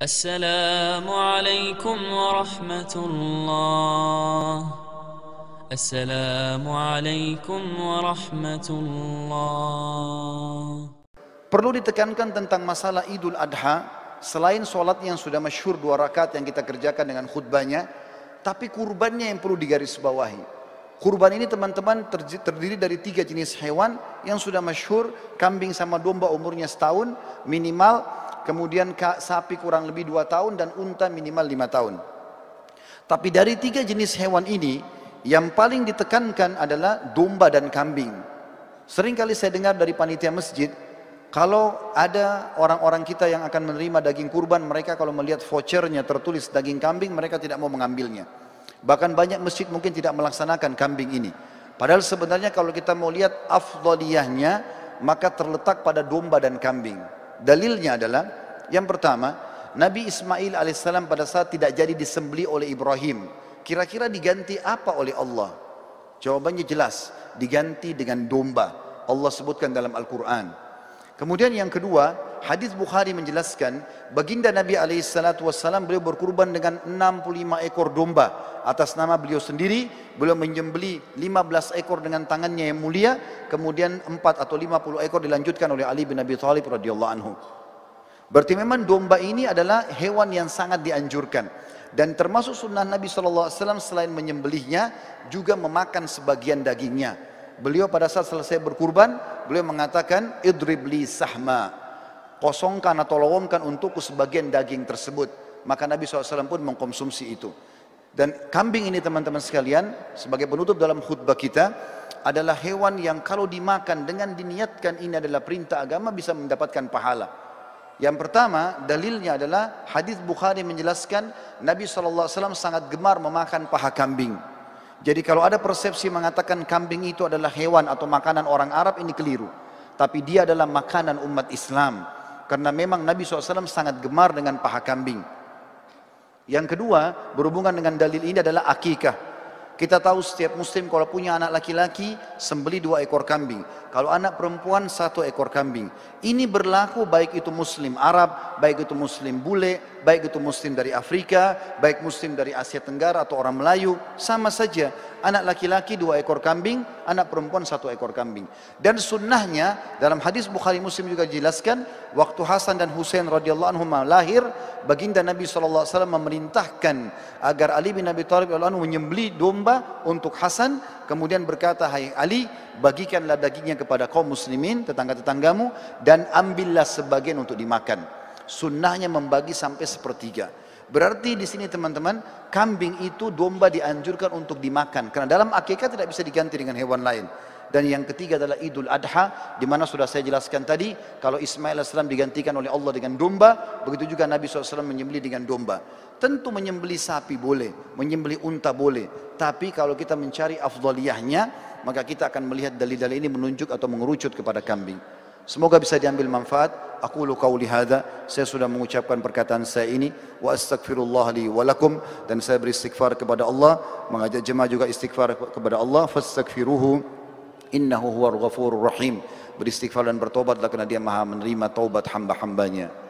السلام عليكم ورحمة الله السلام عليكم ورحمة الله Perlu ditekankan tentang masalah Idul Adha selain sholat yang sudah masyhur dua rakaat yang kita kerjakan dengan khutbahnya tapi kurbannya yang perlu digarisbawahi Kurban ini teman-teman terdiri dari tiga jenis hewan yang sudah masyhur, kambing sama domba umurnya setahun minimal kemudian sapi kurang lebih dua tahun dan unta minimal lima tahun. Tapi dari tiga jenis hewan ini yang paling ditekankan adalah domba dan kambing. Sering kali saya dengar dari panitia masjid, kalau ada orang-orang kita yang akan menerima daging kurban, mereka kalau melihat vouchernya tertulis daging kambing, mereka tidak mau mengambilnya. Bahkan banyak masjid mungkin tidak melaksanakan kambing ini. Padahal sebenarnya kalau kita mau lihat afdoliyahnya, maka terletak pada domba dan kambing. Dalilnya adalah yang pertama, Nabi Ismail alaihissalam pada saat tidak jadi disembeli oleh Ibrahim, kira-kira diganti apa oleh Allah? Jawabannya jelas, diganti dengan domba. Allah sebutkan dalam Al-Quran. Kemudian yang kedua, hadis Bukhari menjelaskan baginda Nabi Alaihi Wasallam beliau berkurban dengan 65 ekor domba atas nama beliau sendiri beliau menyembeli 15 ekor dengan tangannya yang mulia kemudian 4 atau 50 ekor dilanjutkan oleh Ali bin Abi Thalib radhiyallahu anhu berarti memang domba ini adalah hewan yang sangat dianjurkan dan termasuk sunnah Nabi SAW selain menyembelihnya juga memakan sebagian dagingnya beliau pada saat selesai berkurban beliau mengatakan idribli sahma kosongkan atau lowongkan untukku sebagian daging tersebut. Maka Nabi SAW pun mengkonsumsi itu. Dan kambing ini teman-teman sekalian, sebagai penutup dalam khutbah kita, adalah hewan yang kalau dimakan dengan diniatkan ini adalah perintah agama bisa mendapatkan pahala. Yang pertama dalilnya adalah hadis Bukhari menjelaskan Nabi SAW sangat gemar memakan paha kambing. Jadi kalau ada persepsi mengatakan kambing itu adalah hewan atau makanan orang Arab ini keliru. Tapi dia adalah makanan umat Islam. Karena memang Nabi SAW sangat gemar dengan paha kambing. Yang kedua, berhubungan dengan dalil ini adalah akikah. Kita tahu setiap muslim kalau punya anak laki-laki, sembeli dua ekor kambing. Kalau anak perempuan satu ekor kambing. Ini berlaku baik itu muslim Arab, baik itu muslim bule, baik itu muslim dari Afrika, baik muslim dari Asia Tenggara atau orang Melayu. Sama saja, anak laki-laki dua ekor kambing, anak perempuan satu ekor kambing. Dan sunnahnya dalam hadis Bukhari Muslim juga dijelaskan, waktu Hasan dan Husain radhiyallahu anhu lahir, baginda Nabi SAW memerintahkan agar Ali bin Abi Thalib anhu menyembeli domba untuk Hasan, kemudian berkata, Hai Ali, bagikanlah dagingnya kepada kaum muslimin, tetangga-tetanggamu dan ambillah sebagian untuk dimakan. Sunnahnya membagi sampai sepertiga. Berarti di sini teman-teman, kambing itu domba dianjurkan untuk dimakan karena dalam akikah tidak bisa diganti dengan hewan lain. Dan yang ketiga adalah Idul Adha di mana sudah saya jelaskan tadi kalau Ismail AS digantikan oleh Allah dengan domba, begitu juga Nabi SAW menyembelih dengan domba. Tentu menyembelih sapi boleh, menyembelih unta boleh, tapi kalau kita mencari afdaliyahnya maka kita akan melihat dalil-dalil ini menunjuk atau mengerucut kepada kambing. Semoga bisa diambil manfaat. Aku lu qauli Saya sudah mengucapkan perkataan saya ini wa astaghfirullah li wa dan saya beristighfar kepada Allah, mengajak jemaah juga istighfar kepada Allah fastaghfiruhu innahu huwal rahim. Beristighfar dan bertobatlah kerana Dia Maha menerima taubat hamba-hambanya.